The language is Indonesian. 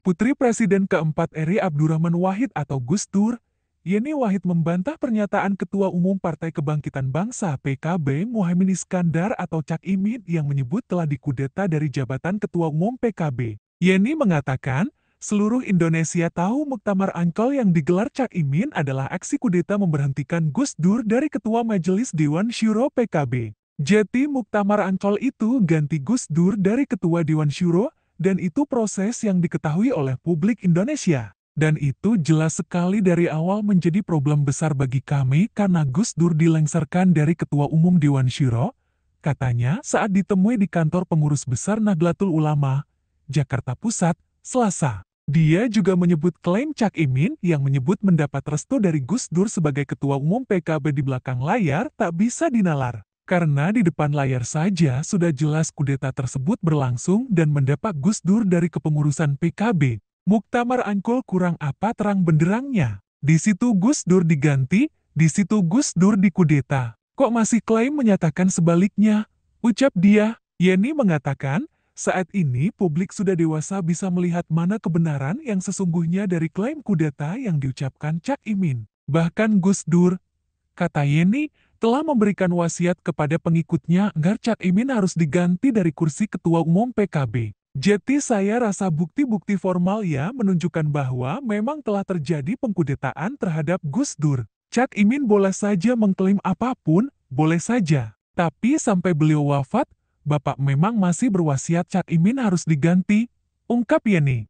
Putri Presiden keempat RI Abdurrahman Wahid atau Gus Dur, Yeni Wahid membantah pernyataan Ketua Umum Partai Kebangkitan Bangsa PKB Muhaimin Iskandar atau Cak Imin yang menyebut telah dikudeta dari jabatan Ketua Umum PKB. Yeni mengatakan, seluruh Indonesia tahu Muktamar Angkol yang digelar Cak Imin adalah aksi kudeta memberhentikan Gus Dur dari Ketua Majelis Dewan Syuro PKB. Jeti Muktamar Angkol itu ganti Gus Dur dari Ketua Dewan Syuro, dan itu proses yang diketahui oleh publik Indonesia. Dan itu jelas sekali dari awal menjadi problem besar bagi kami karena Gus Dur dilengsarkan dari Ketua Umum Dewan Syuro, katanya saat ditemui di kantor pengurus besar Nahdlatul Ulama, Jakarta Pusat, Selasa. Dia juga menyebut klaim Cak Imin yang menyebut mendapat restu dari Gus Dur sebagai ketua umum PKB di belakang layar tak bisa dinalar. Karena di depan layar saja sudah jelas kudeta tersebut berlangsung dan mendapat Gus Dur dari kepengurusan PKB, Muktamar Angkol kurang apa terang benderangnya. Di situ Gus Dur diganti, di situ Gus Dur dikudeta. Kok masih klaim menyatakan sebaliknya? Ucap dia, Yeni mengatakan, saat ini publik sudah dewasa bisa melihat mana kebenaran yang sesungguhnya dari klaim kudeta yang diucapkan Cak Imin. Bahkan Gus Dur, kata Yeni, telah memberikan wasiat kepada pengikutnya agar Cak Imin harus diganti dari kursi Ketua Umum PKB. Jadi saya rasa bukti-bukti formal ya menunjukkan bahwa memang telah terjadi pengkudetaan terhadap Gus Dur. Cak Imin boleh saja mengklaim apapun, boleh saja. Tapi sampai beliau wafat, Bapak memang masih berwasiat Cak Imin harus diganti, ungkap Yeni.